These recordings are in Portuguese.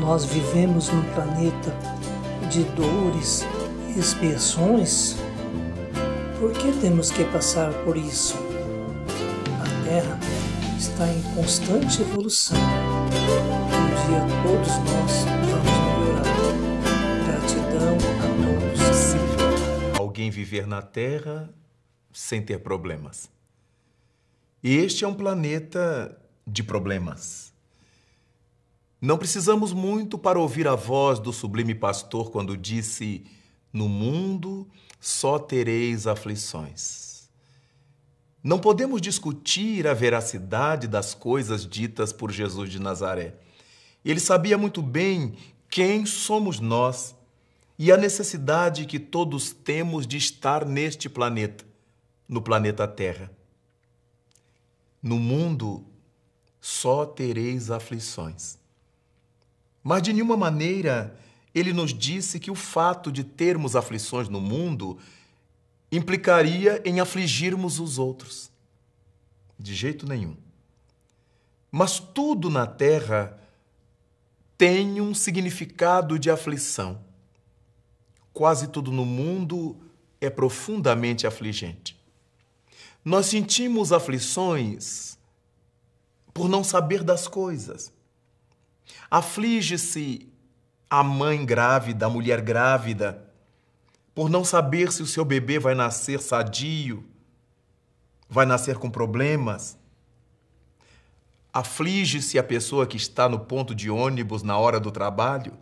nós vivemos num planeta de dores e expiações? Por que temos que passar por isso? A Terra está em constante evolução. Um dia todos nós vamos melhorar. Gratidão a todos. Possível alguém viver na Terra sem ter problemas. E este é um planeta de problemas. Não precisamos muito para ouvir a voz do sublime pastor quando disse: No mundo só tereis aflições. Não podemos discutir a veracidade das coisas ditas por Jesus de Nazaré. Ele sabia muito bem quem somos nós e a necessidade que todos temos de estar neste planeta, no planeta Terra. No mundo só tereis aflições. Mas de nenhuma maneira ele nos disse que o fato de termos aflições no mundo implicaria em afligirmos os outros. De jeito nenhum. Mas tudo na terra tem um significado de aflição. Quase tudo no mundo é profundamente afligente. Nós sentimos aflições por não saber das coisas Aflige-se a mãe grávida, a mulher grávida, por não saber se o seu bebê vai nascer sadio, vai nascer com problemas. Aflige-se a pessoa que está no ponto de ônibus na hora do trabalho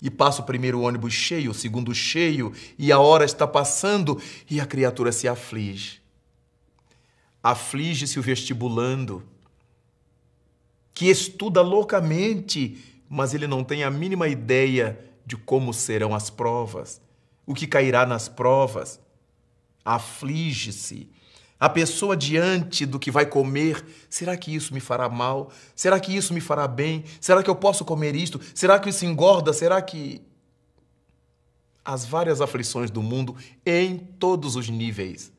e passa o primeiro ônibus cheio, o segundo cheio, e a hora está passando e a criatura se aflige. Aflige-se o vestibulando que estuda loucamente, mas ele não tem a mínima ideia de como serão as provas, o que cairá nas provas. Aflige-se. A pessoa diante do que vai comer, será que isso me fará mal? Será que isso me fará bem? Será que eu posso comer isto? Será que isso engorda? Será que. As várias aflições do mundo em todos os níveis.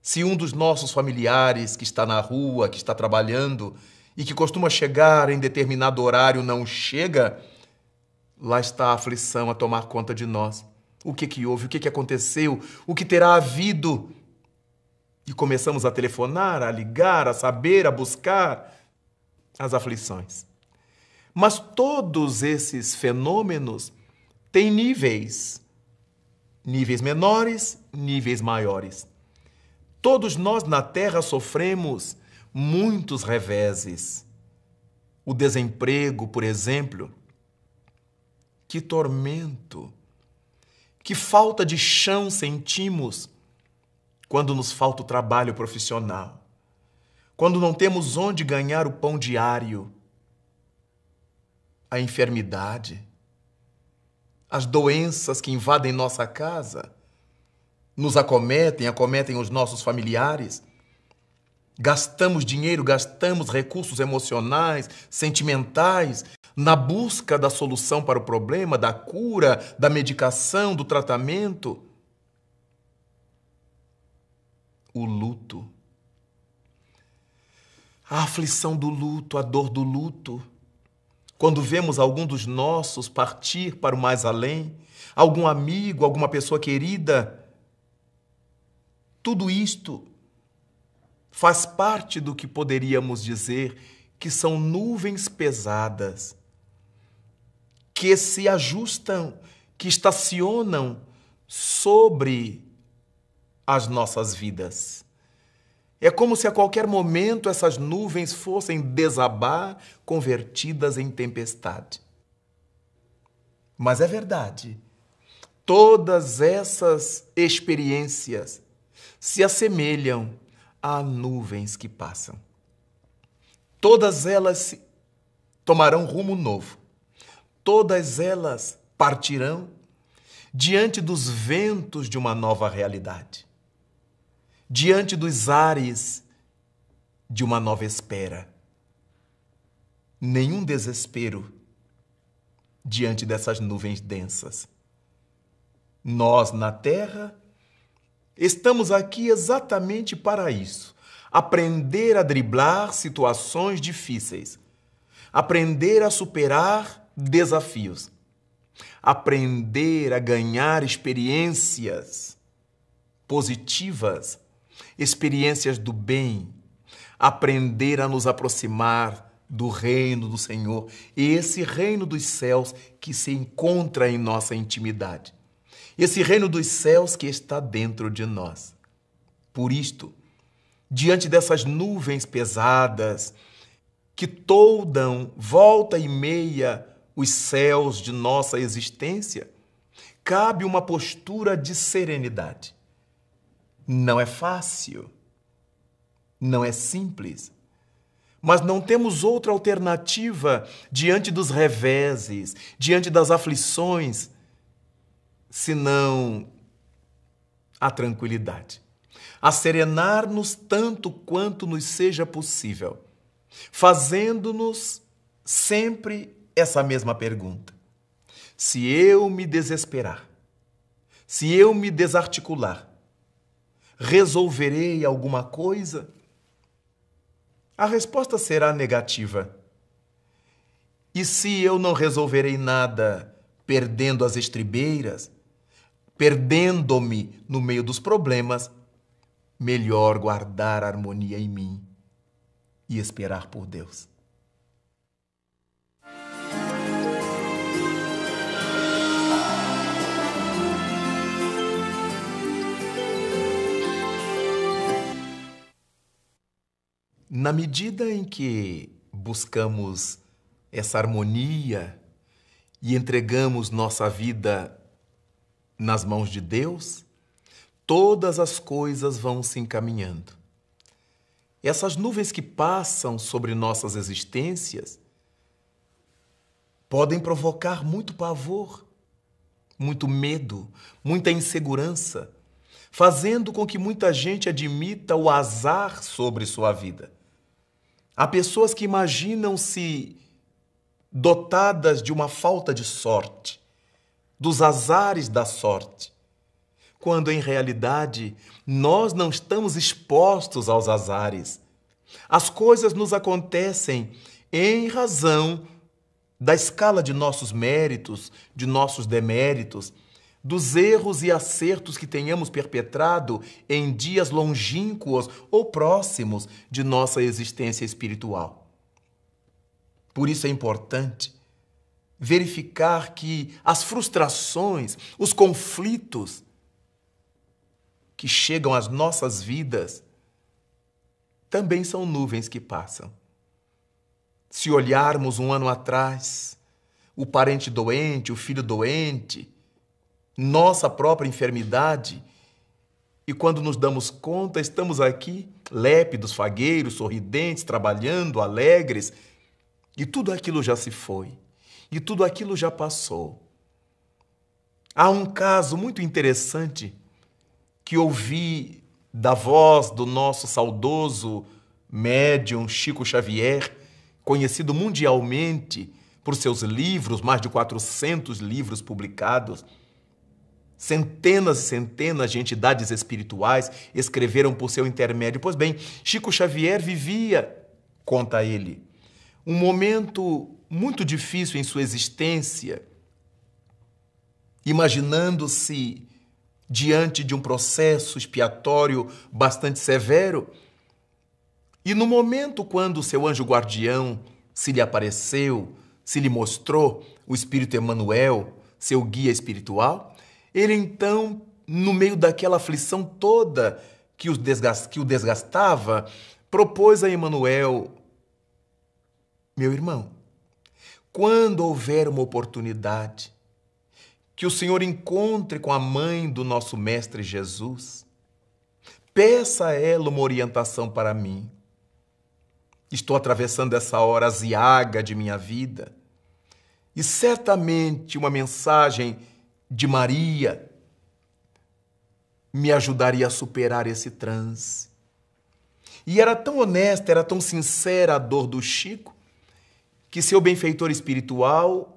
Se um dos nossos familiares que está na rua, que está trabalhando, e que costuma chegar em determinado horário não chega, lá está a aflição a tomar conta de nós. O que, que houve? O que, que aconteceu? O que terá havido? E começamos a telefonar, a ligar, a saber, a buscar as aflições. Mas todos esses fenômenos têm níveis. Níveis menores, níveis maiores. Todos nós na Terra sofremos muitos reveses. O desemprego, por exemplo. Que tormento! Que falta de chão sentimos quando nos falta o trabalho profissional, quando não temos onde ganhar o pão diário, a enfermidade, as doenças que invadem nossa casa, nos acometem, acometem os nossos familiares, Gastamos dinheiro, gastamos recursos emocionais, sentimentais, na busca da solução para o problema, da cura, da medicação, do tratamento. O luto. A aflição do luto, a dor do luto. Quando vemos algum dos nossos partir para o mais além, algum amigo, alguma pessoa querida, tudo isto faz parte do que poderíamos dizer que são nuvens pesadas que se ajustam, que estacionam sobre as nossas vidas. É como se a qualquer momento essas nuvens fossem desabar, convertidas em tempestade. Mas é verdade. Todas essas experiências se assemelham há nuvens que passam. Todas elas tomarão rumo novo. Todas elas partirão diante dos ventos de uma nova realidade, diante dos ares de uma nova espera. Nenhum desespero diante dessas nuvens densas. Nós na terra Estamos aqui exatamente para isso. Aprender a driblar situações difíceis. Aprender a superar desafios. Aprender a ganhar experiências positivas, experiências do bem. Aprender a nos aproximar do reino do Senhor, e esse reino dos céus que se encontra em nossa intimidade esse reino dos céus que está dentro de nós. Por isto, diante dessas nuvens pesadas que toldam volta e meia os céus de nossa existência, cabe uma postura de serenidade. Não é fácil, não é simples, mas não temos outra alternativa diante dos reveses, diante das aflições senão a tranquilidade, a serenar-nos tanto quanto nos seja possível, fazendo-nos sempre essa mesma pergunta: se eu me desesperar, se eu me desarticular, resolverei alguma coisa? A resposta será negativa. E se eu não resolverei nada perdendo as estribeiras, perdendo-me no meio dos problemas, melhor guardar a harmonia em mim e esperar por Deus. Na medida em que buscamos essa harmonia e entregamos nossa vida nas mãos de Deus, todas as coisas vão se encaminhando. essas nuvens que passam sobre nossas existências podem provocar muito pavor, muito medo, muita insegurança, fazendo com que muita gente admita o azar sobre sua vida. Há pessoas que imaginam-se dotadas de uma falta de sorte dos azares da sorte, quando em realidade nós não estamos expostos aos azares. As coisas nos acontecem em razão da escala de nossos méritos, de nossos deméritos, dos erros e acertos que tenhamos perpetrado em dias longínquos ou próximos de nossa existência espiritual. Por isso é importante verificar que as frustrações, os conflitos que chegam às nossas vidas também são nuvens que passam. Se olharmos um ano atrás, o parente doente, o filho doente, nossa própria enfermidade, e quando nos damos conta, estamos aqui, lépidos, fagueiros, sorridentes, trabalhando, alegres, e tudo aquilo já se foi e tudo aquilo já passou. Há um caso muito interessante que ouvi da voz do nosso saudoso médium Chico Xavier, conhecido mundialmente por seus livros, mais de 400 livros publicados. Centenas e centenas de entidades espirituais escreveram por seu intermédio. Pois bem, Chico Xavier vivia, conta ele, um momento muito difícil em sua existência, imaginando-se diante de um processo expiatório bastante severo. E no momento quando seu anjo guardião se lhe apareceu, se lhe mostrou o Espírito Emanuel, seu guia espiritual, ele então, no meio daquela aflição toda que, o desgastava, propôs a Emanuel, meu irmão, quando houver uma oportunidade, que o Senhor encontre com a mãe do nosso Mestre Jesus. Peça a ela uma orientação para mim. Estou atravessando essa hora aziaga de minha vida e certamente uma mensagem de Maria me ajudaria a superar esse transe. E era tão honesta, era tão sincera a dor do Chico, que seu benfeitor espiritual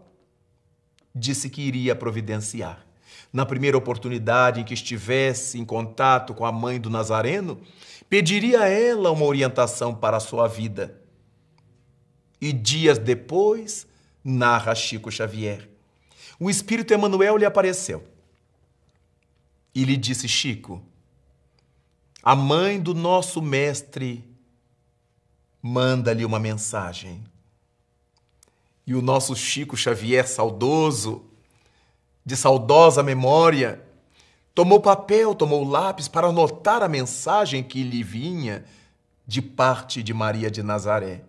disse que iria providenciar. Na primeira oportunidade em que estivesse em contato com a mãe do Nazareno, pediria a ela uma orientação para a sua vida. E dias depois, narra Chico Xavier, o espírito Emanuel lhe apareceu e lhe disse: Chico, a mãe do nosso mestre manda-lhe uma mensagem e o nosso Chico Xavier saudoso, de saudosa memória, tomou papel, tomou lápis para anotar a mensagem que lhe vinha de parte de Maria de Nazaré.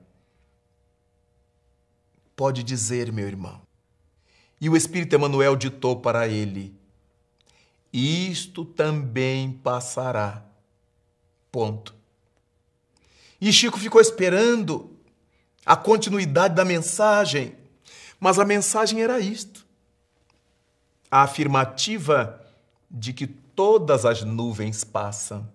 Pode dizer, meu irmão. E o Espírito Emanuel ditou para ele: Isto também passará. Ponto. E Chico ficou esperando a continuidade da mensagem. Mas a mensagem era isto: a afirmativa de que todas as nuvens passam.